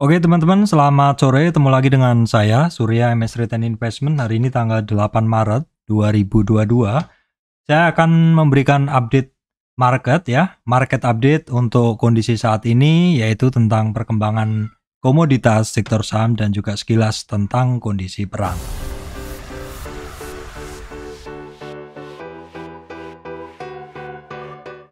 Oke teman-teman, selamat sore. Temu lagi dengan saya, Surya MS Return Investment. Hari ini tanggal 8 Maret 2022. Saya akan memberikan update market ya, market update untuk kondisi saat ini, yaitu tentang perkembangan komoditas, sektor saham, dan juga sekilas tentang kondisi perang.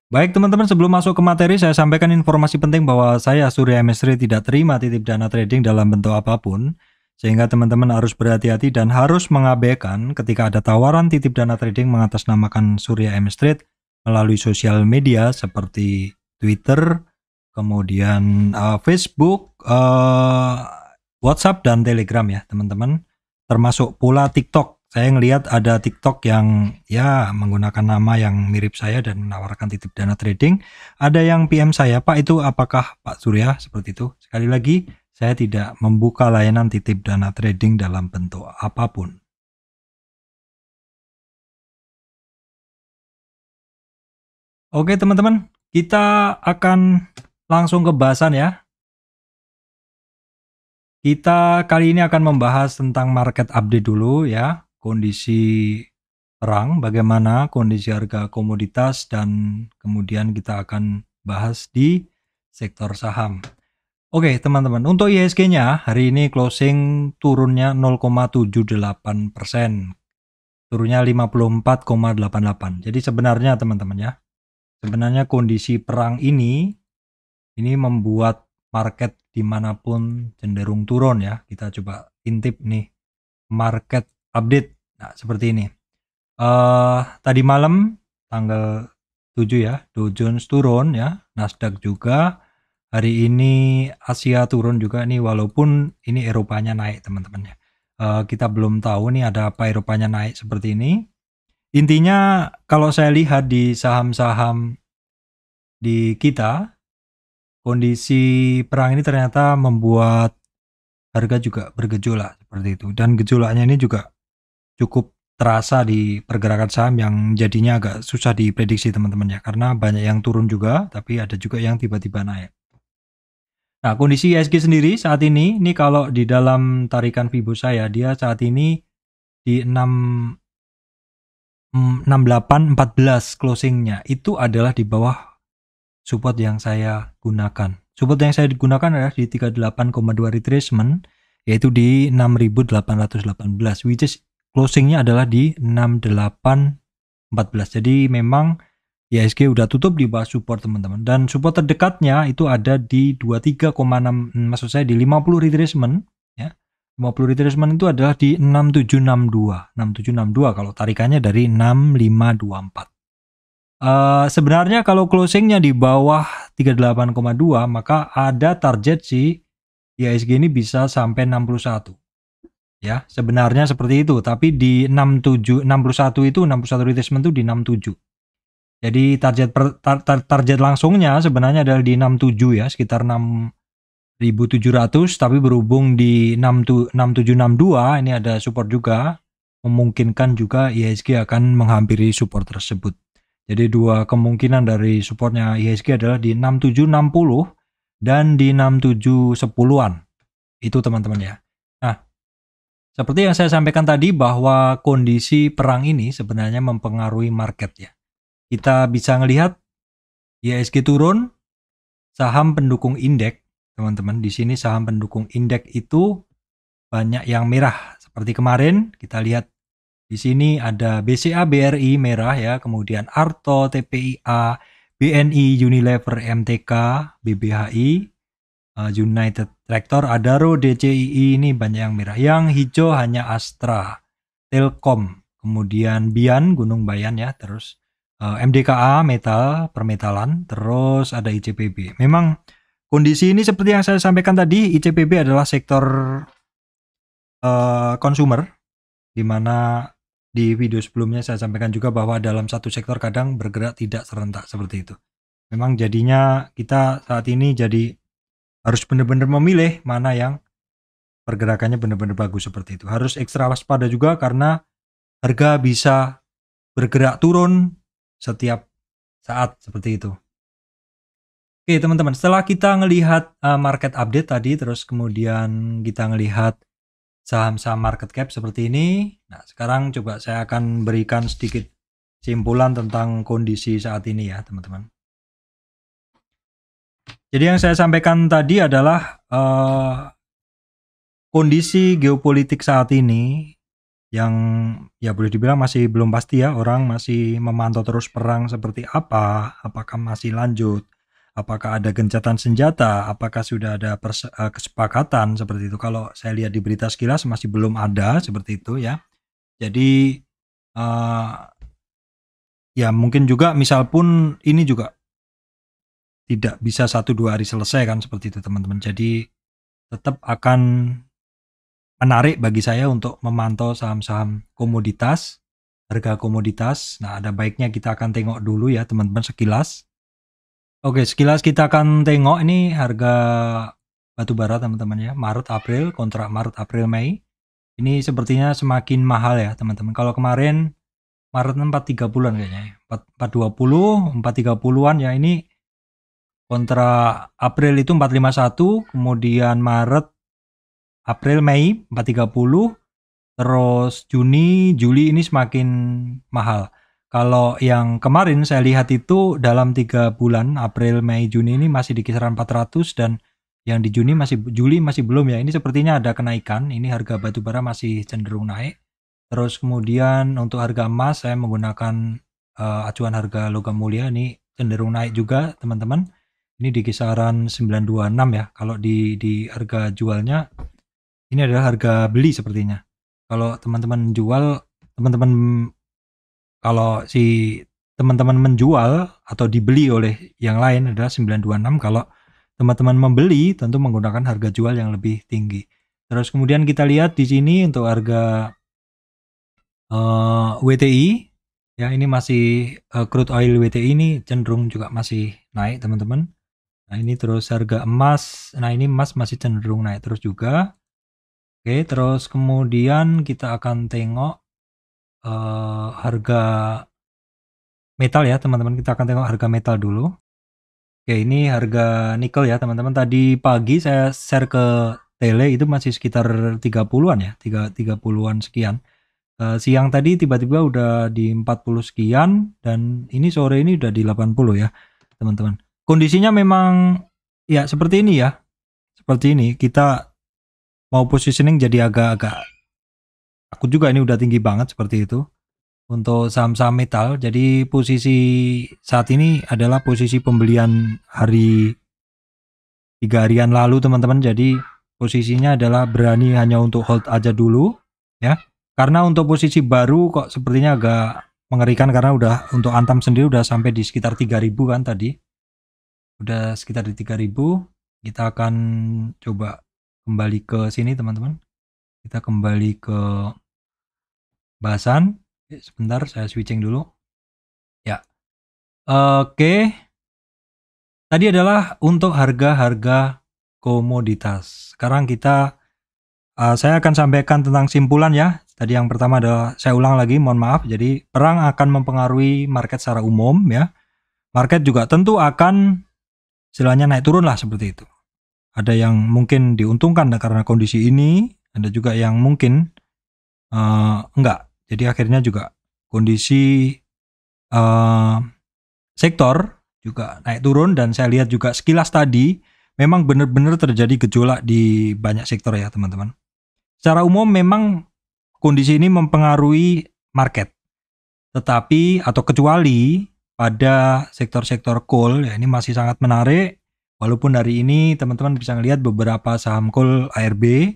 Baik teman-teman, sebelum masuk ke materi, saya sampaikan informasi penting bahwa saya Surya Mesri tidak terima titip dana trading dalam bentuk apapun, sehingga teman-teman harus berhati-hati dan harus mengabaikan ketika ada tawaran titip dana trading mengatasnamakan Surya MS Trade melalui sosial media seperti Twitter, kemudian uh, Facebook, uh, WhatsApp, dan Telegram ya teman-teman, termasuk pula TikTok saya ngelihat ada TikTok yang ya menggunakan nama yang mirip saya dan menawarkan titip dana trading. Ada yang PM saya, Pak itu apakah Pak Surya seperti itu? Sekali lagi, saya tidak membuka layanan titip dana trading dalam bentuk apapun. Oke teman-teman, kita akan langsung ke bahasan ya. Kita kali ini akan membahas tentang market update dulu ya kondisi perang, bagaimana kondisi harga komoditas, dan kemudian kita akan bahas di sektor saham. Oke teman-teman, untuk ISG-nya hari ini closing turunnya 0,78 persen, turunnya 54,88. Jadi sebenarnya teman-teman ya, sebenarnya kondisi perang ini ini membuat market dimanapun cenderung turun ya. Kita coba intip nih market update Nah, seperti ini. Uh, tadi malam tanggal 7 ya, Dow Jones turun ya, Nasdaq juga. Hari ini Asia turun juga nih walaupun ini Eropanya naik teman-teman ya. Uh, kita belum tahu nih ada apa Eropanya naik seperti ini. Intinya kalau saya lihat di saham-saham di kita kondisi perang ini ternyata membuat harga juga bergejolak seperti itu dan gejolaknya ini juga cukup terasa di pergerakan saham yang jadinya agak susah diprediksi teman-teman ya karena banyak yang turun juga tapi ada juga yang tiba-tiba naik. Nah kondisi ISG sendiri saat ini ini kalau di dalam tarikan Fibo saya dia saat ini di 6 6814 mm, closingnya itu adalah di bawah support yang saya gunakan. Support yang saya gunakan adalah di 38,2 retracement yaitu di 6818 which is closingnya adalah di 6814 jadi memang IHSG udah tutup di bawah support teman-teman dan support terdekatnya itu ada di 23,6 maksud saya di 50 retracement ya 50 retracement itu adalah di 6762 6762 kalau tarikannya dari 6524 Uh, eh, sebenarnya kalau closingnya di bawah 38,2 maka ada target si IHSG ini bisa sampai 61 ya sebenarnya seperti itu tapi di 67 61 itu 61 retracement itu di 67 jadi target per, tar, tar, target langsungnya sebenarnya adalah di 67 ya sekitar 6700 tapi berhubung di 6762 ini ada support juga memungkinkan juga IHSG akan menghampiri support tersebut jadi dua kemungkinan dari supportnya IHSG adalah di 6760 dan di 6710-an itu teman-teman ya seperti yang saya sampaikan tadi bahwa kondisi perang ini sebenarnya mempengaruhi market ya. Kita bisa melihat ISG turun, saham pendukung indeks, teman-teman di sini saham pendukung indeks itu banyak yang merah seperti kemarin kita lihat di sini ada BCA BRI merah ya, kemudian Arto, TPIA, BNI, Unilever, MTK, BBHI, eh, United Rektor Adaro DCII ini banyak yang merah. Yang hijau hanya Astra, Telkom, kemudian Bian, Gunung Bayan ya, terus uh, eh, MDKA, metal, permetalan, terus ada ICPB. Memang kondisi ini seperti yang saya sampaikan tadi, ICPB adalah sektor uh, eh, consumer, di mana di video sebelumnya saya sampaikan juga bahwa dalam satu sektor kadang bergerak tidak serentak seperti itu. Memang jadinya kita saat ini jadi harus benar-benar memilih mana yang pergerakannya benar-benar bagus seperti itu. Harus ekstra waspada juga karena harga bisa bergerak turun setiap saat seperti itu. Oke teman-teman, setelah kita melihat eh, market update tadi, terus kemudian kita melihat saham-saham market cap seperti ini. Nah sekarang coba saya akan berikan sedikit simpulan tentang kondisi saat ini ya teman-teman. Jadi yang saya sampaikan tadi adalah uh, kondisi geopolitik saat ini yang ya boleh dibilang masih belum pasti ya orang masih memantau terus perang seperti apa, apakah masih lanjut, apakah ada gencatan senjata, apakah sudah ada uh, kesepakatan seperti itu. Kalau saya lihat di berita sekilas masih belum ada seperti itu ya. Jadi uh, ya mungkin juga misal pun ini juga tidak bisa satu dua hari selesai kan seperti itu teman-teman. Jadi tetap akan menarik bagi saya untuk memantau saham-saham komoditas, harga komoditas. Nah, ada baiknya kita akan tengok dulu ya teman-teman sekilas. Oke, sekilas kita akan tengok ini harga batu bara teman-teman ya, Maret April, kontrak Maret April Mei. Ini sepertinya semakin mahal ya teman-teman. Kalau kemarin Maret 430-an kayaknya, ya. 420, 430-an ya ini kontra April itu 451, kemudian Maret, April, Mei 430, terus Juni, Juli ini semakin mahal. Kalau yang kemarin saya lihat itu dalam tiga bulan April, Mei, Juni ini masih di kisaran 400 dan yang di Juni masih Juli masih belum ya. Ini sepertinya ada kenaikan. Ini harga batubara masih cenderung naik. Terus kemudian untuk harga emas saya menggunakan uh, acuan harga logam mulia ini cenderung naik juga teman-teman ini di kisaran 926 ya kalau di di harga jualnya ini adalah harga beli sepertinya kalau teman-teman jual teman-teman kalau si teman-teman menjual atau dibeli oleh yang lain adalah 926 kalau teman-teman membeli tentu menggunakan harga jual yang lebih tinggi terus kemudian kita lihat di sini untuk harga uh, eh, WTI ya ini masih uh, crude oil WTI ini cenderung juga masih naik teman-teman Nah, ini terus harga emas. Nah, ini emas masih cenderung naik terus juga. Oke, terus kemudian kita akan tengok uh, harga metal ya, teman-teman. Kita akan tengok harga metal dulu. Oke, ini harga nikel ya, teman-teman. Tadi pagi saya share ke Tele itu masih sekitar 30-an ya, 30-an sekian. Uh, siang tadi tiba-tiba udah di 40 sekian dan ini sore ini udah di 80 ya, teman-teman kondisinya memang ya seperti ini ya. Seperti ini kita mau positioning jadi agak-agak aku juga ini udah tinggi banget seperti itu untuk saham-saham metal. Jadi posisi saat ini adalah posisi pembelian hari tiga harian lalu teman-teman. Jadi posisinya adalah berani hanya untuk hold aja dulu ya. Karena untuk posisi baru kok sepertinya agak mengerikan karena udah untuk antam sendiri udah sampai di sekitar 3000 kan tadi udah sekitar di 3000 kita akan coba kembali ke sini teman-teman kita kembali ke bahasan eh, sebentar saya switching dulu ya oke tadi adalah untuk harga-harga komoditas sekarang kita uh, saya akan sampaikan tentang simpulan ya tadi yang pertama adalah saya ulang lagi mohon maaf jadi perang akan mempengaruhi market secara umum ya market juga tentu akan istilahnya naik turun lah seperti itu. Ada yang mungkin diuntungkan nah, karena kondisi ini, ada juga yang mungkin uh, enggak. Jadi akhirnya juga kondisi uh, sektor juga naik turun dan saya lihat juga sekilas tadi memang benar-benar terjadi gejolak di banyak sektor ya teman-teman. Secara umum memang kondisi ini mempengaruhi market. Tetapi atau kecuali pada sektor-sektor coal ya ini masih sangat menarik walaupun hari ini teman-teman bisa melihat beberapa saham coal ARB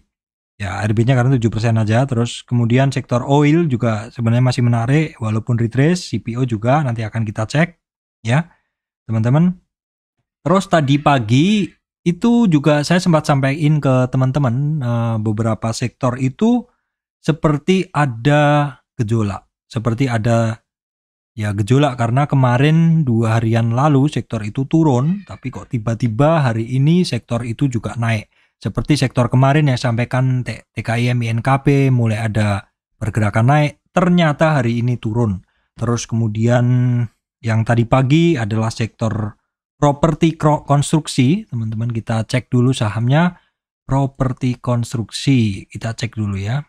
ya ARB-nya karena 7% aja terus kemudian sektor oil juga sebenarnya masih menarik walaupun retrace CPO juga nanti akan kita cek ya teman-teman terus tadi pagi itu juga saya sempat sampaikan ke teman-teman eh, beberapa sektor itu seperti ada gejolak seperti ada ya gejolak karena kemarin dua harian lalu sektor itu turun, tapi kok tiba-tiba hari ini sektor itu juga naik. Seperti sektor kemarin yang sampaikan TKIM INKP mulai ada pergerakan naik, ternyata hari ini turun. Terus kemudian yang tadi pagi adalah sektor properti konstruksi, teman-teman kita cek dulu sahamnya properti konstruksi, kita cek dulu ya.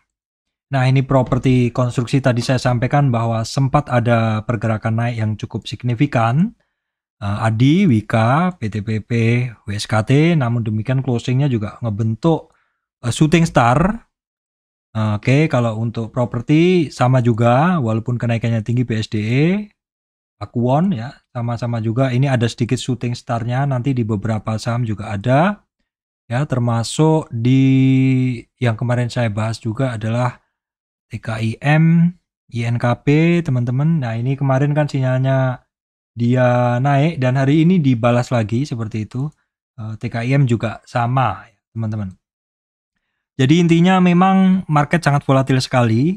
Nah, ini properti konstruksi tadi saya sampaikan bahwa sempat ada pergerakan naik yang cukup signifikan. Eh, Adi, Wika, PTPP, WSKT, namun demikian closingnya juga ngebentuk eh, shooting star. Eh, oke, kalau untuk properti sama juga, walaupun kenaikannya tinggi BSDE, Akuon ya, sama-sama juga. Ini ada sedikit shooting starnya, nanti di beberapa saham juga ada. Ya, termasuk di yang kemarin saya bahas juga adalah TKIM, INKP, teman-teman. Nah, ini kemarin kan sinyalnya dia naik dan hari ini dibalas lagi seperti itu. Eh, TKIM juga sama, teman-teman. Jadi intinya memang market sangat volatil sekali,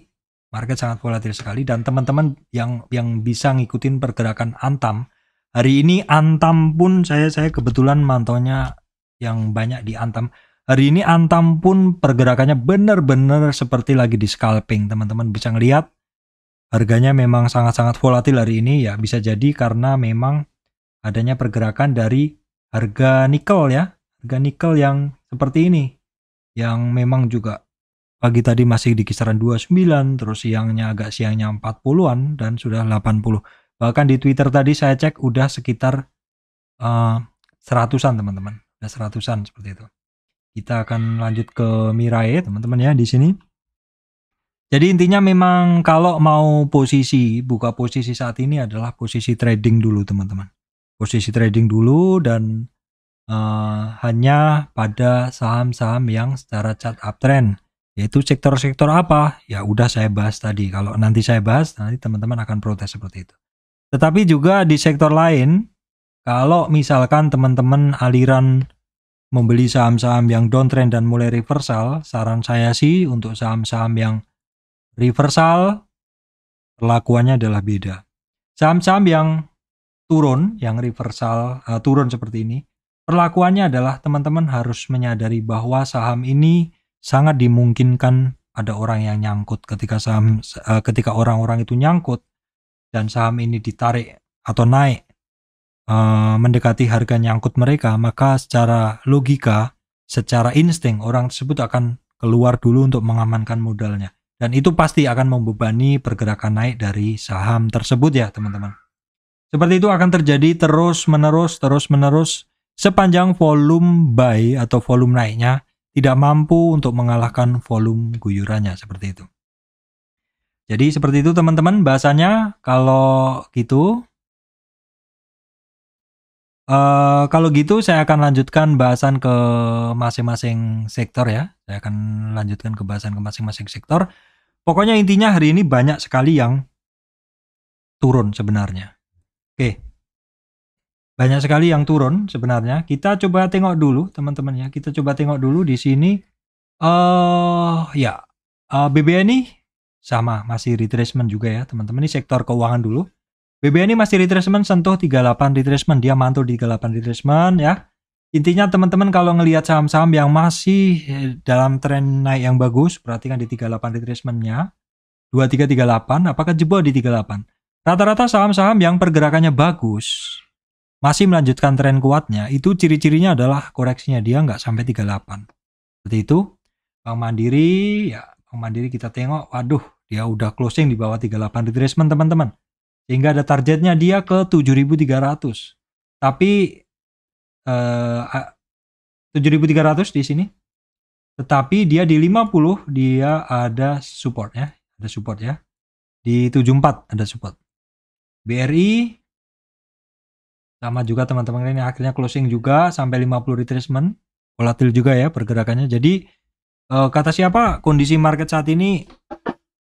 market sangat volatil sekali dan teman-teman yang yang bisa ngikutin pergerakan Antam hari ini Antam pun saya saya kebetulan mantonya yang banyak di Antam Hari ini Antam pun pergerakannya benar-benar seperti lagi di scalping. Teman-teman bisa ngelihat harganya memang sangat-sangat volatil hari ini ya. Bisa jadi karena memang adanya pergerakan dari harga nikel ya. Harga nikel yang seperti ini. Yang memang juga pagi tadi masih di kisaran 29, terus siangnya agak siangnya 40-an dan sudah 80. Bahkan di Twitter tadi saya cek udah sekitar uh, seratusan teman-teman. Udah seratusan seperti itu kita akan lanjut ke Mirai teman-teman ya di sini. Jadi intinya memang kalau mau posisi buka posisi saat ini adalah posisi trading dulu teman-teman. Posisi trading dulu dan uh, hanya pada saham-saham yang secara chart uptrend yaitu sektor-sektor apa ya udah saya bahas tadi kalau nanti saya bahas nanti teman-teman akan protes seperti itu tetapi juga di sektor lain kalau misalkan teman-teman aliran membeli saham-saham yang downtrend dan mulai reversal, saran saya sih untuk saham-saham yang reversal perlakuannya adalah beda. Saham-saham yang turun, yang reversal uh, turun seperti ini, perlakuannya adalah teman-teman harus menyadari bahwa saham ini sangat dimungkinkan ada orang yang nyangkut ketika saham uh, ketika orang-orang itu nyangkut dan saham ini ditarik atau naik uh, mendekati harga nyangkut mereka, maka secara logika, secara insting orang tersebut akan keluar dulu untuk mengamankan modalnya. Dan itu pasti akan membebani pergerakan naik dari saham tersebut ya teman-teman. Seperti itu akan terjadi terus-menerus, terus-menerus sepanjang volume buy atau volume naiknya tidak mampu untuk mengalahkan volume guyurannya seperti itu. Jadi seperti itu teman-teman bahasanya kalau gitu Uh, kalau gitu saya akan lanjutkan bahasan ke masing-masing sektor ya. Saya akan lanjutkan ke bahasan ke masing-masing sektor. Pokoknya intinya hari ini banyak sekali yang turun sebenarnya. Oke. Banyak sekali yang turun sebenarnya. Kita coba tengok dulu teman-teman ya. Kita coba tengok dulu di sini eh uh, ya uh, eh, ini sama masih retracement juga ya teman-teman. Ini sektor keuangan dulu. BBN ini masih retracement sentuh 38 retracement, dia mantul di 38 retracement ya. Intinya teman-teman kalau ngelihat saham-saham yang masih eh, dalam tren naik yang bagus, perhatikan di 38 retracementnya. 2338 apakah jebol di 38? Rata-rata saham-saham yang pergerakannya bagus masih melanjutkan tren kuatnya, itu ciri-cirinya adalah koreksinya dia nggak sampai 38. Seperti itu. Bank Mandiri, ya Bank Mandiri kita tengok, waduh dia udah closing di bawah 38 retracement teman-teman. Sehingga ada targetnya dia ke 7.300. Tapi eh, 7.300 di sini. Tetapi dia di 50 dia ada support ya, ada support ya. Di 74 ada support. BRI sama juga teman-teman ini akhirnya closing juga sampai 50 retracement volatil juga ya pergerakannya jadi eh, kata siapa kondisi market saat ini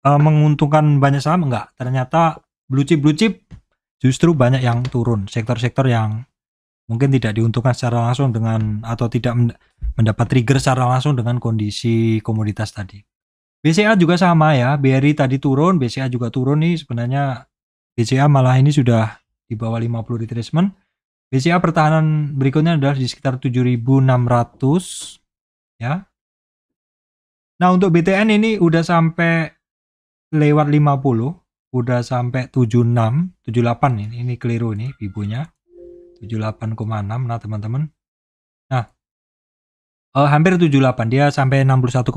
eh, menguntungkan banyak saham enggak ternyata blue chip blue chip justru banyak yang turun sektor-sektor yang mungkin tidak diuntungkan secara langsung dengan atau tidak mendapat trigger secara langsung dengan kondisi komoditas tadi. BCA juga sama ya, BRI tadi turun, BCA juga turun nih sebenarnya BCA malah ini sudah di bawah 50 retracement. BCA pertahanan berikutnya adalah di sekitar 7.600 ya. Nah, untuk BTN ini udah sampai lewat 50 udah sampai 76 78 ini, ini keliru ini bibunya 78,6 nah teman-teman nah eh, hampir 78 dia sampai 61,8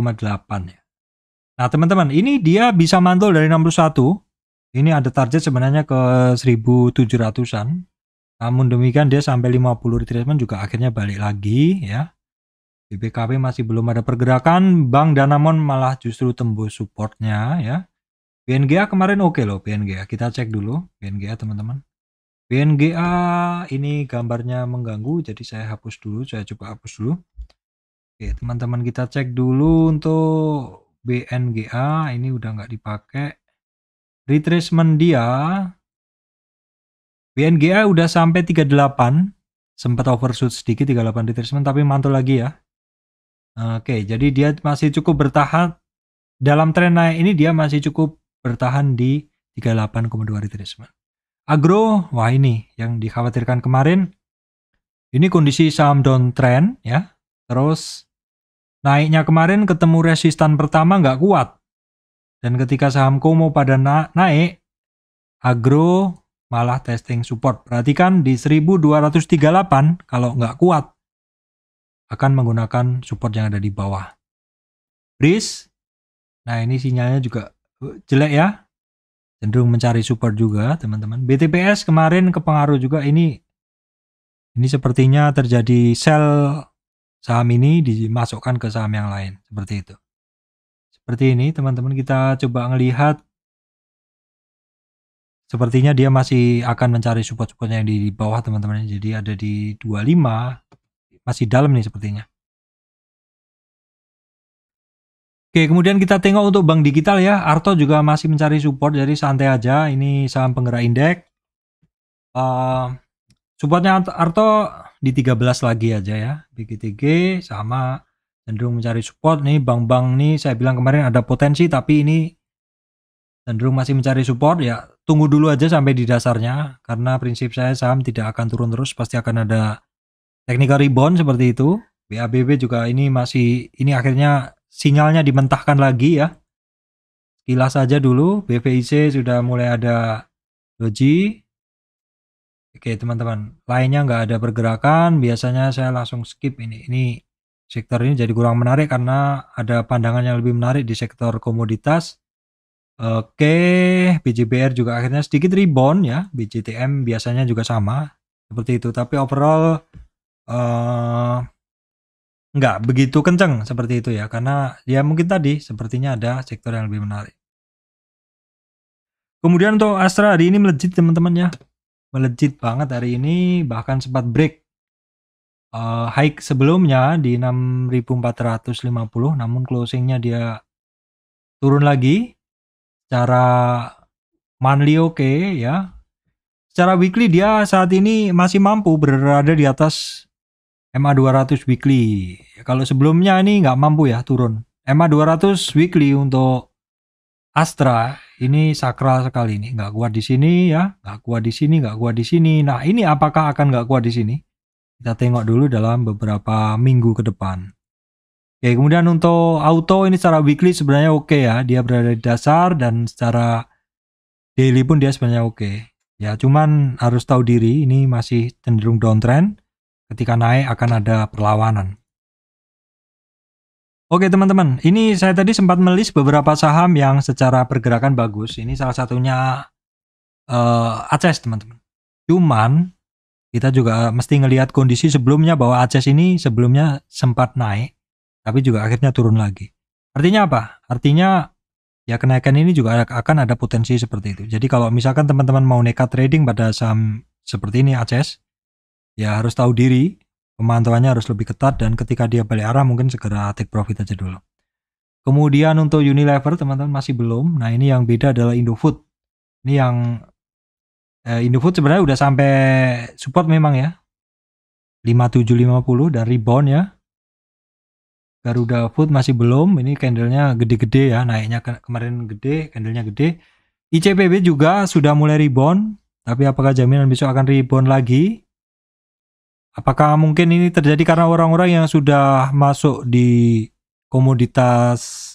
ya nah teman-teman ini dia bisa mantul dari 61 ini ada target sebenarnya ke 1700an namun demikian dia sampai 50 retracement juga akhirnya balik lagi ya BBKP masih belum ada pergerakan Bank Danamon malah justru tembus supportnya ya BNGA kemarin oke okay loh BNGA. Kita cek dulu BNGA teman-teman. BNGA ini gambarnya mengganggu jadi saya hapus dulu, saya coba hapus dulu. Oke, teman-teman kita cek dulu untuk BNGA ini udah nggak dipakai. Retracement dia BNGA udah sampai 38 sempat overshoot sedikit 38 retracement tapi mantul lagi ya. Oke, jadi dia masih cukup bertahan dalam tren naik ini dia masih cukup bertahan di 38,2 retracement. Agro, wah ini yang dikhawatirkan kemarin. Ini kondisi saham downtrend ya. Terus naiknya kemarin ketemu resistan pertama nggak kuat. Dan ketika saham Komo pada na naik, Agro malah testing support. Perhatikan di 1238 kalau nggak kuat akan menggunakan support yang ada di bawah. Bris, nah ini sinyalnya juga jelek ya cenderung mencari support juga teman-teman BTPS kemarin kepengaruh juga ini ini sepertinya terjadi sell saham ini dimasukkan ke saham yang lain seperti itu seperti ini teman-teman kita coba melihat sepertinya dia masih akan mencari support-supportnya yang di, di bawah teman-teman jadi ada di 25 masih dalam nih sepertinya Oke, kemudian kita tengok untuk bank digital ya. Arto juga masih mencari support, jadi santai aja. Ini saham penggerak indeks. Uh, supportnya Arto di 13 lagi aja ya. BGTG sama cenderung mencari support nih. Bank-bank nih saya bilang kemarin ada potensi, tapi ini cenderung masih mencari support ya. Tunggu dulu aja sampai di dasarnya, karena prinsip saya saham tidak akan turun terus, pasti akan ada technical rebound seperti itu. BABB juga ini masih ini akhirnya sinyalnya dimentahkan lagi ya. Sekilas saja dulu, BVIC sudah mulai ada doji. Oke teman-teman, lainnya nggak ada pergerakan, biasanya saya langsung skip ini. Ini sektor ini jadi kurang menarik karena ada pandangan yang lebih menarik di sektor komoditas. Oke, BJBR juga akhirnya sedikit rebound ya, BJTM biasanya juga sama seperti itu. Tapi overall uh, nggak begitu kenceng seperti itu ya karena ya mungkin tadi sepertinya ada sektor yang lebih menarik kemudian untuk Astra hari ini melejit teman-teman ya melejit banget hari ini bahkan sempat break uh, eh, high sebelumnya di 6450 namun closingnya dia turun lagi secara monthly oke okay, ya secara weekly dia saat ini masih mampu berada di atas MA 200 weekly. Kalau sebelumnya ini nggak mampu ya turun. MA 200 weekly untuk Astra ini sakral sekali ini nggak kuat di sini ya, nggak kuat di sini, nggak kuat di sini. Nah ini apakah akan nggak kuat di sini? Kita tengok dulu dalam beberapa minggu ke depan. Oke, kemudian untuk auto ini secara weekly sebenarnya oke okay ya, dia berada di dasar dan secara daily pun dia sebenarnya oke. Okay. Ya, cuman harus tahu diri ini masih cenderung downtrend ketika naik akan ada perlawanan. Oke teman-teman, ini saya tadi sempat melis beberapa saham yang secara pergerakan bagus. Ini salah satunya uh, Aces teman-teman. Cuman kita juga mesti ngelihat kondisi sebelumnya bahwa Aces ini sebelumnya sempat naik, tapi juga akhirnya turun lagi. Artinya apa? Artinya ya kenaikan ini juga akan ada potensi seperti itu. Jadi kalau misalkan teman-teman mau nekat trading pada saham seperti ini Aces, ya harus tahu diri, pemantauannya harus lebih ketat dan ketika dia balik arah mungkin segera take profit aja dulu. Kemudian untuk Unilever teman-teman masih belum. Nah ini yang beda adalah Indofood. Ini yang eh, Indofood sebenarnya udah sampai support memang ya. 5750 dan rebound ya. Garuda Food masih belum. Ini candlenya gede-gede ya. Naiknya ke kemarin gede, candlenya gede. ICPB juga sudah mulai rebound. Tapi apakah jaminan besok akan rebound lagi? Apakah mungkin ini terjadi karena orang-orang yang sudah masuk di komoditas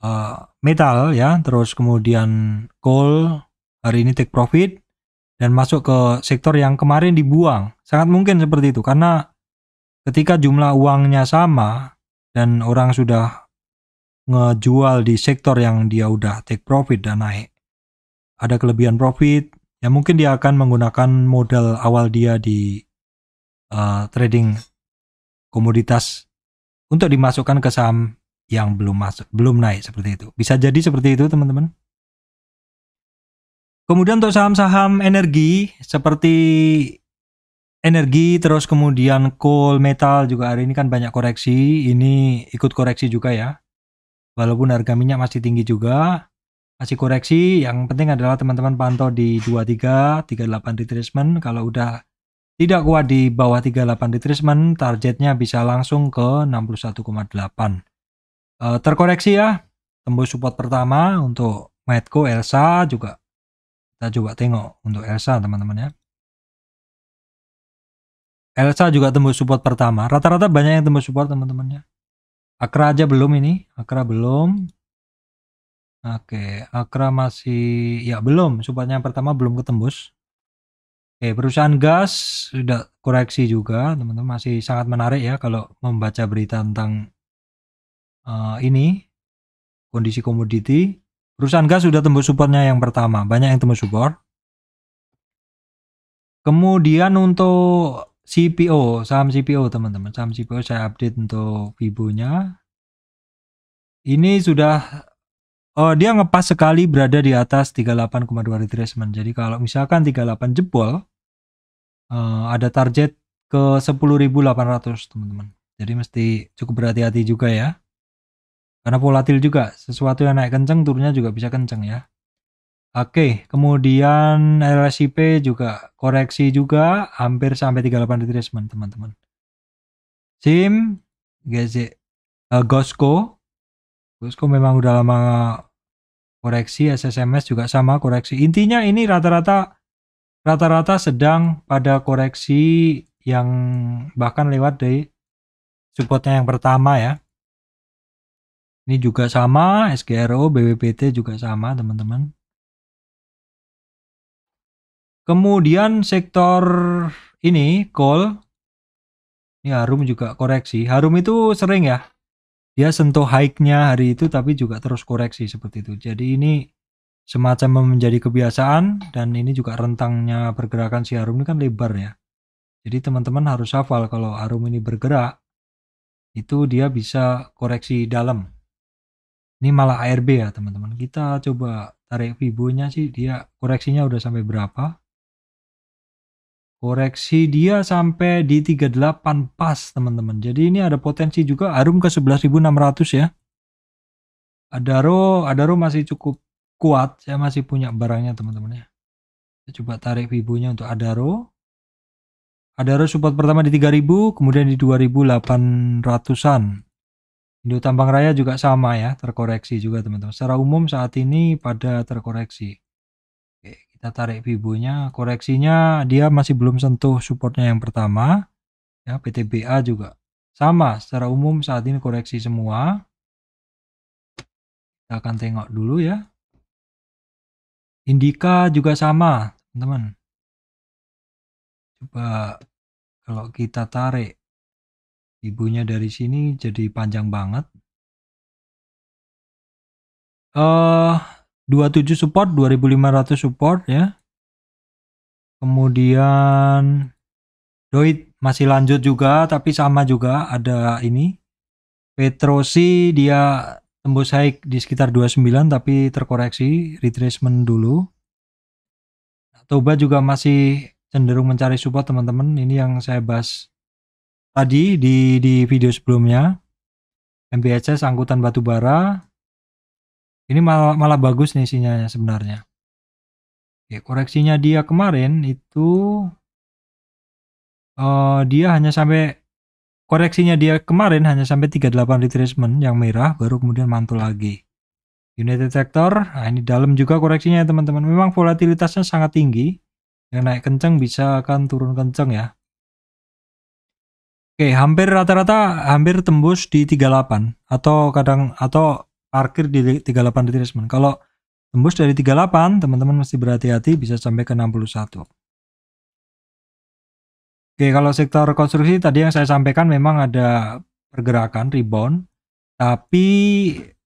uh, metal ya, terus kemudian coal hari ini take profit dan masuk ke sektor yang kemarin dibuang. Sangat mungkin seperti itu karena ketika jumlah uangnya sama dan orang sudah ngejual di sektor yang dia udah take profit dan naik. Ada kelebihan profit, ya mungkin dia akan menggunakan modal awal dia di uh, trading komoditas untuk dimasukkan ke saham yang belum masuk, belum naik seperti itu. Bisa jadi seperti itu, teman-teman. Kemudian untuk saham-saham energi seperti energi terus kemudian coal, metal juga hari ini kan banyak koreksi. Ini ikut koreksi juga ya. Walaupun harga minyak masih tinggi juga, masih koreksi. Yang penting adalah teman-teman pantau di 23, 38 retracement. Kalau udah tidak kuat di bawah 38 retracement, targetnya bisa langsung ke 61,8. E, eh, terkoreksi ya, tembus support pertama untuk Medco Elsa juga. Kita coba tengok untuk Elsa teman-teman ya. Elsa juga tembus support pertama. Rata-rata banyak yang tembus support teman-temannya. Akra aja belum ini, Akra belum. Oke, Akra masih ya belum, supportnya pertama belum ketembus. Oke, perusahaan gas sudah koreksi juga, teman-teman masih sangat menarik ya kalau membaca berita tentang uh, ini kondisi komoditi. Perusahaan gas sudah tembus supportnya yang pertama, banyak yang tembus support. Kemudian untuk CPO, saham CPO teman-teman, saham CPO saya update untuk fibonya Ini sudah oh dia ngepas sekali berada di atas 38,2 retracement. Jadi kalau misalkan 38 jebol, uh, ada target ke 10.800 teman-teman. Jadi mesti cukup berhati-hati juga ya. Karena volatil juga, sesuatu yang naik kenceng turunnya juga bisa kenceng ya. Oke, kemudian LSIP juga koreksi juga hampir sampai 38 retracement teman-teman. SIM, GZ, uh, eh, Gosco. Gosco memang udah lama koreksi SSMS juga sama koreksi intinya ini rata-rata rata-rata sedang pada koreksi yang bahkan lewat dari supportnya yang pertama ya ini juga sama SGRO BWPT juga sama teman-teman kemudian sektor ini call ini harum juga koreksi harum itu sering ya dia ya, sentuh high-nya hari itu tapi juga terus koreksi seperti itu. Jadi ini semacam menjadi kebiasaan dan ini juga rentangnya pergerakan si harum ini kan lebar ya. Jadi teman-teman harus hafal kalau harum ini bergerak itu dia bisa koreksi dalam. Ini malah ARB ya teman-teman. Kita coba tarik fibonya sih dia koreksinya udah sampai berapa koreksi dia sampai di 38 pas teman-teman jadi ini ada potensi juga arum ke 11.600 ya Adaro Adaro masih cukup kuat saya masih punya barangnya teman-teman ya saya coba tarik fibunya untuk Adaro Adaro support pertama di 3000 kemudian di 2800an Indo Tambang Raya juga sama ya terkoreksi juga teman-teman secara umum saat ini pada terkoreksi kita tarik fibonya koreksinya dia masih belum sentuh supportnya yang pertama ya PTBA juga sama secara umum saat ini koreksi semua kita akan tengok dulu ya Indika juga sama teman-teman coba kalau kita tarik ibunya dari sini jadi panjang banget eh uh, 27 support 2500 support ya kemudian Doit masih lanjut juga tapi sama juga ada ini Petrosi dia tembus high di sekitar 29 tapi terkoreksi retracement dulu Toba juga masih cenderung mencari support teman-teman ini yang saya bahas tadi di, di video sebelumnya MBHS angkutan batu bara. Ini malah, malah bagus nih sinyalnya sebenarnya. Oke, koreksinya dia kemarin itu uh, dia hanya sampai koreksinya dia kemarin hanya sampai 38 retracement yang merah baru kemudian mantul lagi. Unit detector, nah ini dalam juga koreksinya teman-teman. Memang volatilitasnya sangat tinggi. Yang naik kenceng bisa akan turun kenceng ya. Oke, hampir rata-rata hampir tembus di 38 atau kadang atau parkir di 38 detik resmen. Kalau tembus dari 38, teman-teman mesti berhati-hati bisa sampai ke 61. Oke, kalau sektor konstruksi tadi yang saya sampaikan memang ada pergerakan rebound, tapi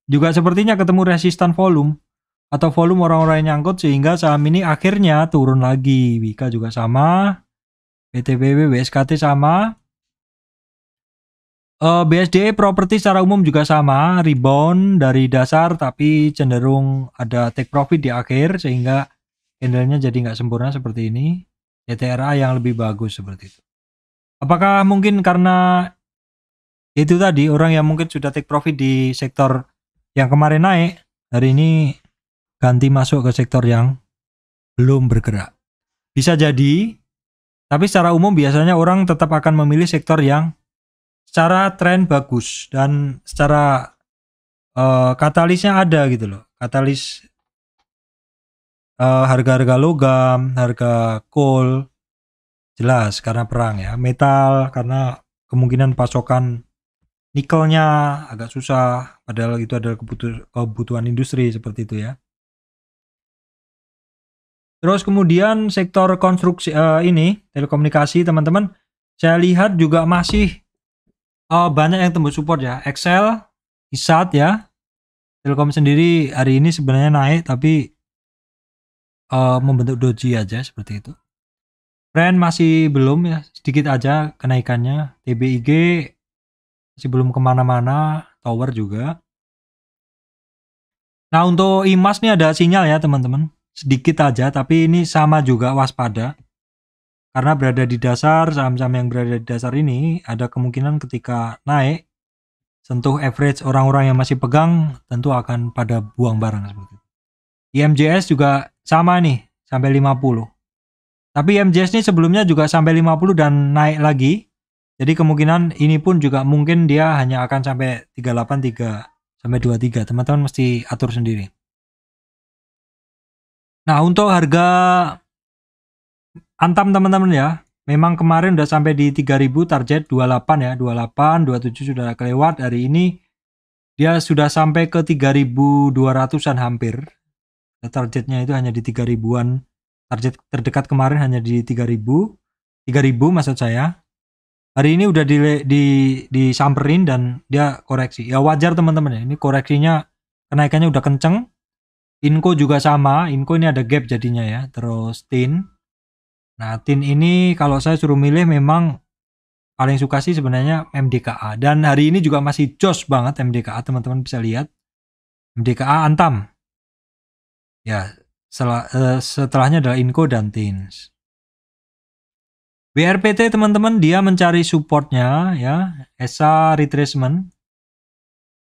juga sepertinya ketemu resistan volume atau volume orang-orang yang nyangkut sehingga saham ini akhirnya turun lagi. Wika juga sama, PTBW, BSKT sama, Uh, eh, BSD properti secara umum juga sama, rebound dari dasar tapi cenderung ada take profit di akhir sehingga candle-nya jadi nggak sempurna seperti ini. DTRA e yang lebih bagus seperti itu. Apakah mungkin karena itu tadi orang yang mungkin sudah take profit di sektor yang kemarin naik, hari ini ganti masuk ke sektor yang belum bergerak. Bisa jadi, tapi secara umum biasanya orang tetap akan memilih sektor yang secara tren bagus dan secara uh, katalisnya ada gitu loh katalis harga eh, harga-harga logam harga coal jelas karena perang ya metal karena kemungkinan pasokan nikelnya agak susah padahal itu adalah kebutuhan industri seperti itu ya terus kemudian sektor konstruksi uh, ini telekomunikasi teman-teman saya lihat juga masih uh, banyak yang tembus support ya. Excel, Isat ya. Telkom sendiri hari ini sebenarnya naik tapi uh, membentuk doji aja seperti itu. Brand masih belum ya, sedikit aja kenaikannya. TBIG masih belum kemana-mana, Tower juga. Nah untuk IMAS ini ada sinyal ya teman-teman, sedikit aja tapi ini sama juga waspada. Karena berada di dasar, saham-saham yang berada di dasar ini ada kemungkinan ketika naik, sentuh average orang-orang yang masih pegang tentu akan pada buang barang seperti itu. IMJS juga sama nih, sampai 50. Tapi IMJS ini sebelumnya juga sampai 50 dan naik lagi. Jadi kemungkinan ini pun juga mungkin dia hanya akan sampai 383 sampai 23. Teman-teman mesti atur sendiri. Nah, untuk harga Antam teman-teman ya. Memang kemarin udah sampai di 3000 target 28 ya, 28, 27 sudah kelewat. Hari ini dia sudah sampai ke 3200-an hampir. Ya, targetnya itu hanya di 3000-an. Target terdekat kemarin hanya di 3000. 3000 maksud saya. Hari ini udah di, di disamperin dan dia koreksi. Ya wajar teman-teman ya. Ini koreksinya kenaikannya udah kenceng. Inko juga sama, Inko ini ada gap jadinya ya. Terus Tin Nah, tin ini kalau saya suruh milih memang paling suka sih sebenarnya MDKA dan hari ini juga masih jos banget MDKA teman-teman bisa lihat MDKA Antam. Ya, setelah, eh, setelahnya adalah Inco dan Tins. BRPT teman-teman dia mencari supportnya ya, ESA retracement.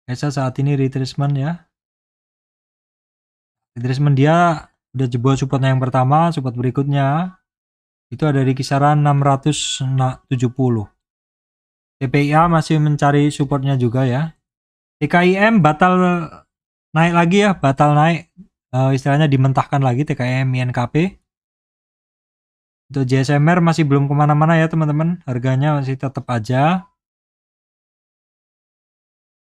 ESA saat ini retracement ya. Retracement dia udah jebol supportnya yang pertama, support berikutnya itu ada di kisaran 670. TPIA masih mencari supportnya juga ya. TKIM batal naik lagi ya, batal naik. Uh, istilahnya dimentahkan lagi TKIM INKP. Untuk JSMR masih belum kemana-mana ya teman-teman. Harganya masih tetap aja.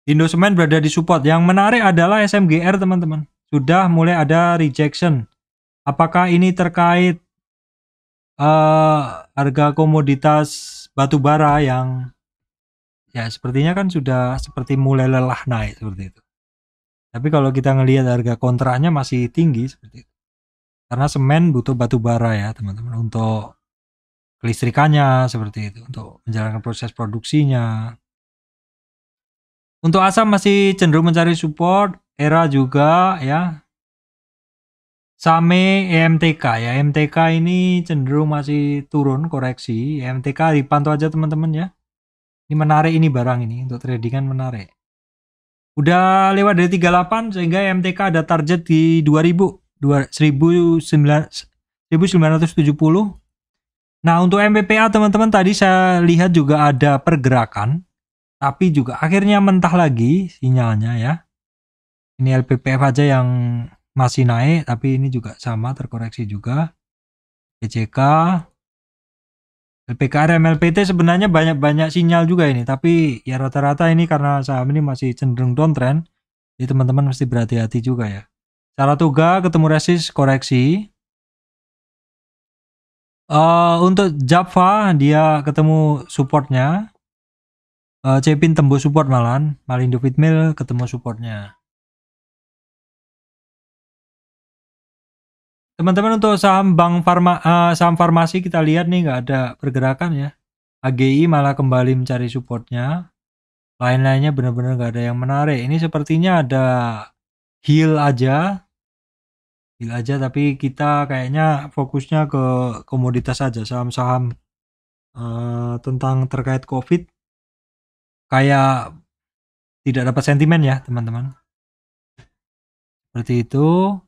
Indosemen berada di support. Yang menarik adalah SMGR teman-teman. Sudah mulai ada rejection. Apakah ini terkait uh, harga komoditas batu bara yang ya sepertinya kan sudah seperti mulai lelah naik seperti itu. Tapi kalau kita ngelihat harga kontraknya masih tinggi seperti itu. Karena semen butuh batu bara ya teman-teman untuk kelistrikannya seperti itu untuk menjalankan proses produksinya. Untuk asam masih cenderung mencari support, era juga ya Same e MTK ya. E MTK ini cenderung masih turun koreksi. E MTK dipantau aja teman-teman ya. Ini menarik ini barang ini untuk tradingan menarik. Udah lewat dari 38 sehingga MTK ada target di 2000 1970 Nah, untuk MPPA teman-teman tadi saya lihat juga ada pergerakan tapi juga akhirnya mentah lagi sinyalnya ya. Ini LPPF aja yang masih naik tapi ini juga sama terkoreksi juga PCK, LPKR MLPT sebenarnya banyak-banyak sinyal juga ini tapi ya rata-rata ini karena saham ini masih cenderung downtrend jadi teman-teman mesti berhati-hati juga ya Cara tuga ketemu resist koreksi uh, untuk Java dia ketemu supportnya uh, Cepin tembus support malan. Malindo Fitmil ketemu supportnya Teman-teman untuk saham bank farma, uh, saham farmasi kita lihat nih nggak ada pergerakan ya. AGI malah kembali mencari supportnya. Lain-lainnya benar-benar nggak ada yang menarik. Ini sepertinya ada heal aja. Heal aja tapi kita kayaknya fokusnya ke komoditas aja saham-saham uh, tentang terkait Covid. Kayak tidak dapat sentimen ya, teman-teman. Seperti itu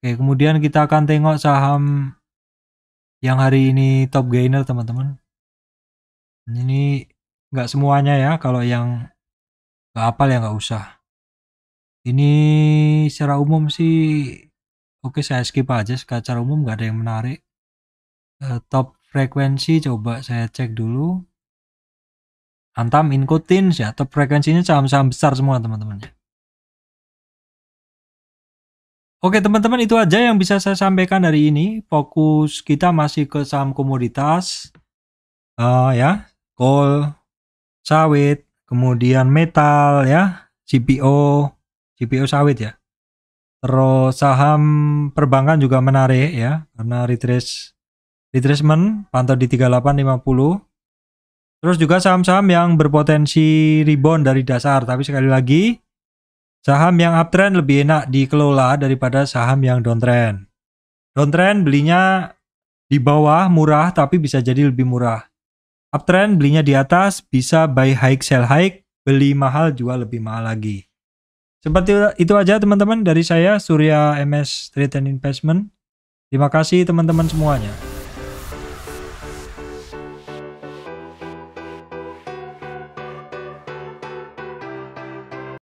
Oke, kemudian kita akan tengok saham yang hari ini top gainer teman-teman. Ini nggak semuanya ya, kalau yang nggak apal ya nggak usah. Ini secara umum sih, oke saya skip aja, secara umum nggak ada yang menarik. Uh, top frekuensi coba saya cek dulu. Antam, Incotin ya, top frekuensinya saham-saham besar semua teman-teman -teman Oke teman-teman itu aja yang bisa saya sampaikan hari ini. Fokus kita masih ke saham komoditas, uh, ya, coal, sawit, kemudian metal, ya, CPO, CPO sawit ya. Terus saham perbankan juga menarik ya, karena retrace retracement pantau di 3850. Terus juga saham-saham yang berpotensi rebound dari dasar, tapi sekali lagi Saham yang uptrend lebih enak dikelola daripada saham yang downtrend. Downtrend belinya di bawah murah tapi bisa jadi lebih murah. Uptrend belinya di atas bisa buy high sell high, beli mahal jual lebih mahal lagi. Seperti itu aja teman-teman dari saya Surya MS Trade and Investment. Terima kasih teman-teman semuanya.